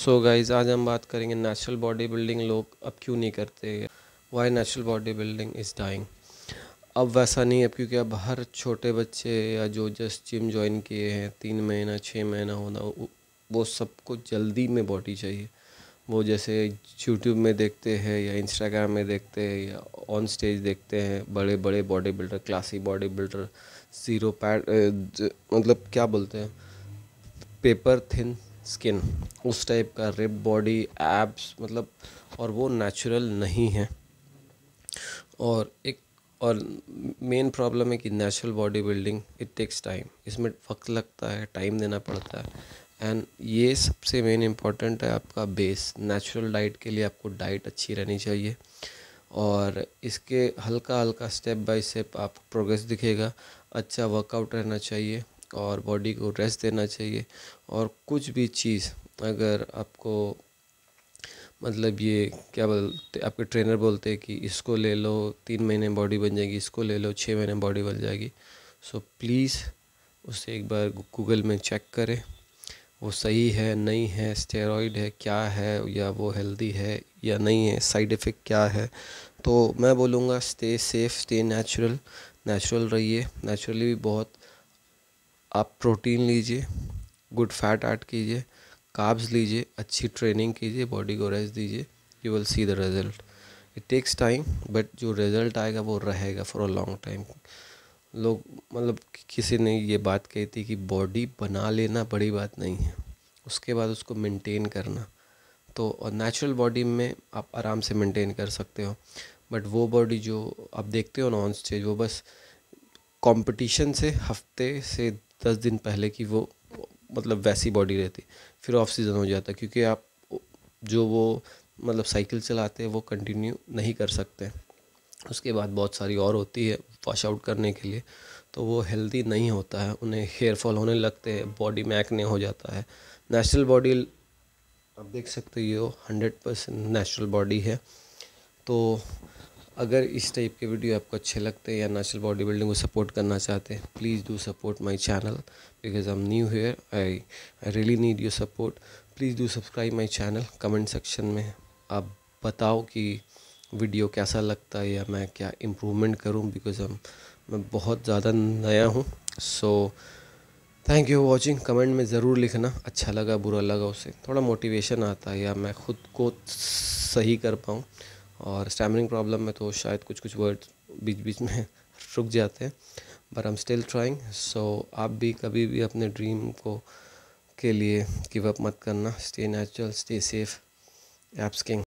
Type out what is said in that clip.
सो so guys आज हम बात करेंगे नेचुरल बॉडी बिल्डिंग लोग अब क्यों नहीं करते why natural body building is dying अब वैसा नहीं है क्योंकि अब हर छोटे बच्चे या जो जस्ट जिम ज्वाइन किए हैं तीन महीना छः महीना होना वो सबको जल्दी में बॉडी चाहिए वो जैसे यूट्यूब में देखते हैं या इंस्टाग्राम में देखते हैं या ऑन स्टेज देखते हैं बड़े बड़े body builder classy body builder zero pad मतलब क्या बोलते हैं पेपर थिन स्किन उस टाइप का रिप बॉडी एब्स मतलब और वो नेचुरल नहीं है और एक और मेन प्रॉब्लम है कि natural body building it takes time इसमें वक्त लगता है टाइम देना पड़ता है एंड ये सबसे मेन इम्पॉर्टेंट है आपका बेस नेचुरल डाइट के लिए आपको डाइट अच्छी रहनी चाहिए और इसके हल्का हल्का स्टेप बाय स्टेप आप प्रोग्रेस दिखेगा अच्छा वर्कआउट रहना चाहिए और बॉडी को रेस्ट देना चाहिए और कुछ भी चीज़ अगर आपको मतलब ये क्या बोलते आपके ट्रेनर बोलते हैं कि इसको ले लो तीन महीने बॉडी बन जाएगी इसको ले लो छः महीने बॉडी बन जाएगी सो प्लीज़ उसे एक बार गूगल में चेक करें वो सही है नहीं है स्टेरॉइड है क्या है या वो हेल्दी है या नहीं है साइड इफ़ेक्ट क्या है तो मैं बोलूँगा stay safe stay natural natural रहिए नेचुरली भी बहुत आप प्रोटीन लीजिए गुड फैट ऐड कीजिए काब्स लीजिए अच्छी ट्रेनिंग कीजिए बॉडी को रेस्ट दीजिए you will see the result it takes time but जो रिज़ल्ट आएगा वो रहेगा फॉर अ लॉन्ग टाइम लोग मतलब किसी ने ये बात कही थी कि बॉडी बना लेना बड़ी बात नहीं है उसके बाद उसको मेंटेन करना तो और नेचुरल बॉडी में आप आराम से मेंटेन कर सकते हो बट वो बॉडी जो आप देखते हो ना ऑन स्टेज वो बस कंपटीशन से हफ्ते से दस दिन पहले की वो मतलब वैसी बॉडी रहती फिर ऑफ सीज़न हो जाता क्योंकि आप जो वो मतलब साइकिल चलाते हैं वो कंटिन्यू नहीं कर सकते उसके बाद बहुत सारी और होती है वॉश आउट करने के लिए तो वो हेल्दी नहीं होता है उन्हें हेयर फॉल होने लगते हैं बॉडी में एक्ने हो जाता है नेचुरल बॉडी आप देख सकते हो हंड्रेड परसेंट नेचुरल बॉडी है तो अगर इस टाइप के वीडियो आपको अच्छे लगते हैं या नेचुरल बॉडी बिल्डिंग को सपोर्ट करना चाहते हैं please do support my channel because I am new here I I really need your support please do subscribe my channel comment section में आप बताओ कि वीडियो कैसा लगता है या मैं क्या इम्प्रूवमेंट करूँ बिकॉज हम मैं बहुत ज़्यादा नया हूँ so thank you watching comment में ज़रूर लिखना अच्छा लगा बुरा लगा उसे थोड़ा मोटिवेशन आता है या मैं ख़ुद को सही कर पाऊँ और स्टैमरिंग प्रॉब्लम में तो शायद कुछ कुछ वर्ड बीच बीच में रुक जाते हैं but I am still trying so आप भी कभी भी अपने ड्रीम को के लिए गिव अप मत करना stay natural stay safe abs king